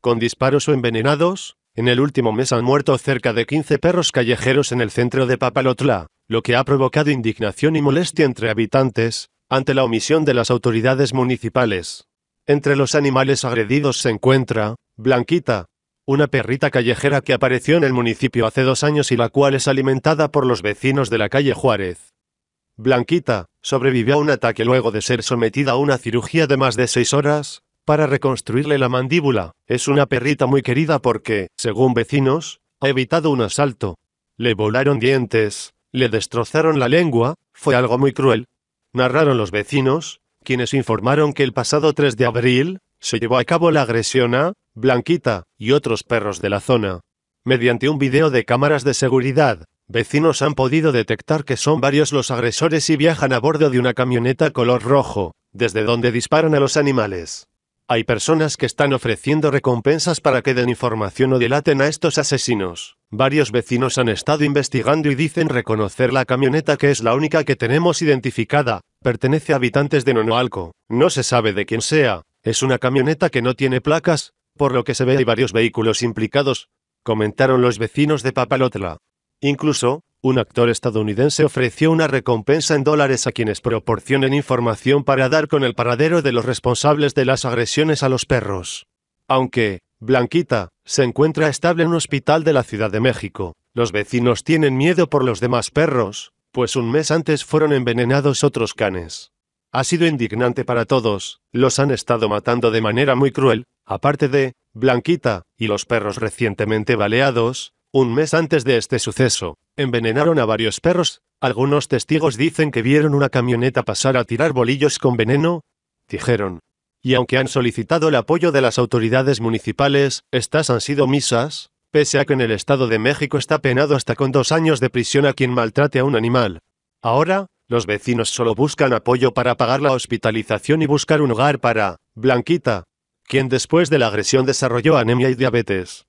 con disparos o envenenados. En el último mes han muerto cerca de 15 perros callejeros en el centro de Papalotla, lo que ha provocado indignación y molestia entre habitantes, ante la omisión de las autoridades municipales. Entre los animales agredidos se encuentra, Blanquita, una perrita callejera que apareció en el municipio hace dos años y la cual es alimentada por los vecinos de la calle Juárez. Blanquita, sobrevivió a un ataque luego de ser sometida a una cirugía de más de seis horas, para reconstruirle la mandíbula. Es una perrita muy querida porque, según vecinos, ha evitado un asalto. Le volaron dientes, le destrozaron la lengua, fue algo muy cruel. Narraron los vecinos, quienes informaron que el pasado 3 de abril, se llevó a cabo la agresión a Blanquita y otros perros de la zona. Mediante un video de cámaras de seguridad, vecinos han podido detectar que son varios los agresores y viajan a bordo de una camioneta color rojo, desde donde disparan a los animales. Hay personas que están ofreciendo recompensas para que den información o delaten a estos asesinos. Varios vecinos han estado investigando y dicen reconocer la camioneta que es la única que tenemos identificada. Pertenece a habitantes de Nonoalco. No se sabe de quién sea. Es una camioneta que no tiene placas, por lo que se ve hay varios vehículos implicados, comentaron los vecinos de Papalotla. Incluso, un actor estadounidense ofreció una recompensa en dólares a quienes proporcionen información para dar con el paradero de los responsables de las agresiones a los perros. Aunque, Blanquita, se encuentra estable en un hospital de la Ciudad de México, los vecinos tienen miedo por los demás perros, pues un mes antes fueron envenenados otros canes. Ha sido indignante para todos, los han estado matando de manera muy cruel, aparte de, Blanquita, y los perros recientemente baleados, un mes antes de este suceso, envenenaron a varios perros, algunos testigos dicen que vieron una camioneta pasar a tirar bolillos con veneno, dijeron. Y aunque han solicitado el apoyo de las autoridades municipales, estas han sido misas, pese a que en el Estado de México está penado hasta con dos años de prisión a quien maltrate a un animal. Ahora, los vecinos solo buscan apoyo para pagar la hospitalización y buscar un hogar para Blanquita, quien después de la agresión desarrolló anemia y diabetes.